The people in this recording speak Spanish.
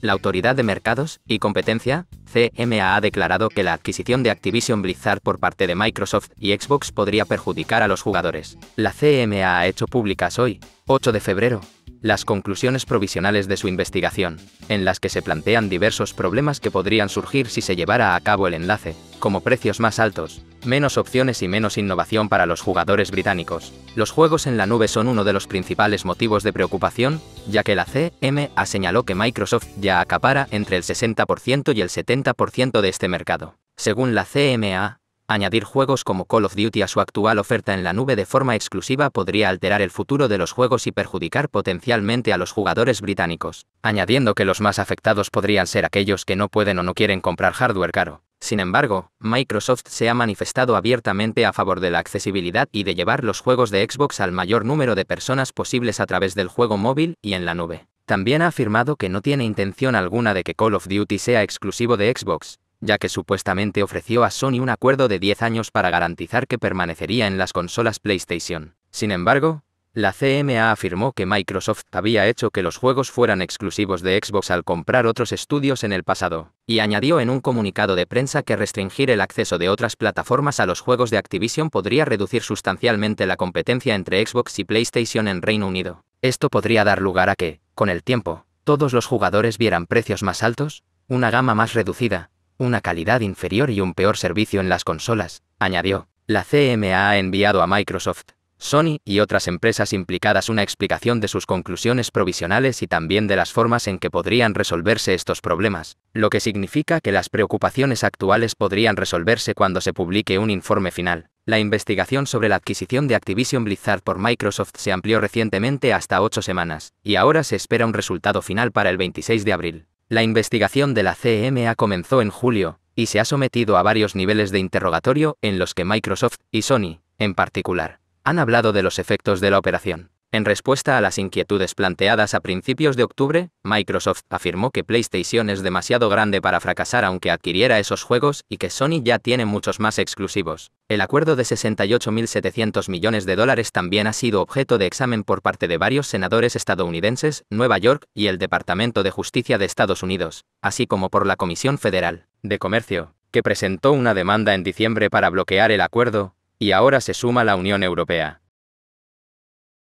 La Autoridad de Mercados y Competencia, CMA, ha declarado que la adquisición de Activision Blizzard por parte de Microsoft y Xbox podría perjudicar a los jugadores. La CMA ha hecho públicas hoy, 8 de febrero, las conclusiones provisionales de su investigación, en las que se plantean diversos problemas que podrían surgir si se llevara a cabo el enlace, como precios más altos, menos opciones y menos innovación para los jugadores británicos. Los juegos en la nube son uno de los principales motivos de preocupación, ya que la CMA señaló que Microsoft ya acapara entre el 60% y el 70% de este mercado. Según la CMA, añadir juegos como Call of Duty a su actual oferta en la nube de forma exclusiva podría alterar el futuro de los juegos y perjudicar potencialmente a los jugadores británicos, añadiendo que los más afectados podrían ser aquellos que no pueden o no quieren comprar hardware caro. Sin embargo, Microsoft se ha manifestado abiertamente a favor de la accesibilidad y de llevar los juegos de Xbox al mayor número de personas posibles a través del juego móvil y en la nube. También ha afirmado que no tiene intención alguna de que Call of Duty sea exclusivo de Xbox, ya que supuestamente ofreció a Sony un acuerdo de 10 años para garantizar que permanecería en las consolas PlayStation. Sin embargo, la CMA afirmó que Microsoft había hecho que los juegos fueran exclusivos de Xbox al comprar otros estudios en el pasado, y añadió en un comunicado de prensa que restringir el acceso de otras plataformas a los juegos de Activision podría reducir sustancialmente la competencia entre Xbox y PlayStation en Reino Unido. Esto podría dar lugar a que, con el tiempo, todos los jugadores vieran precios más altos, una gama más reducida, una calidad inferior y un peor servicio en las consolas, añadió. La CMA ha enviado a Microsoft Sony y otras empresas implicadas una explicación de sus conclusiones provisionales y también de las formas en que podrían resolverse estos problemas, lo que significa que las preocupaciones actuales podrían resolverse cuando se publique un informe final. La investigación sobre la adquisición de Activision Blizzard por Microsoft se amplió recientemente hasta ocho semanas, y ahora se espera un resultado final para el 26 de abril. La investigación de la CMA comenzó en julio, y se ha sometido a varios niveles de interrogatorio en los que Microsoft y Sony, en particular, han hablado de los efectos de la operación. En respuesta a las inquietudes planteadas a principios de octubre, Microsoft afirmó que PlayStation es demasiado grande para fracasar aunque adquiriera esos juegos y que Sony ya tiene muchos más exclusivos. El acuerdo de 68.700 millones de dólares también ha sido objeto de examen por parte de varios senadores estadounidenses, Nueva York y el Departamento de Justicia de Estados Unidos, así como por la Comisión Federal de Comercio, que presentó una demanda en diciembre para bloquear el acuerdo, y ahora se suma la Unión Europea.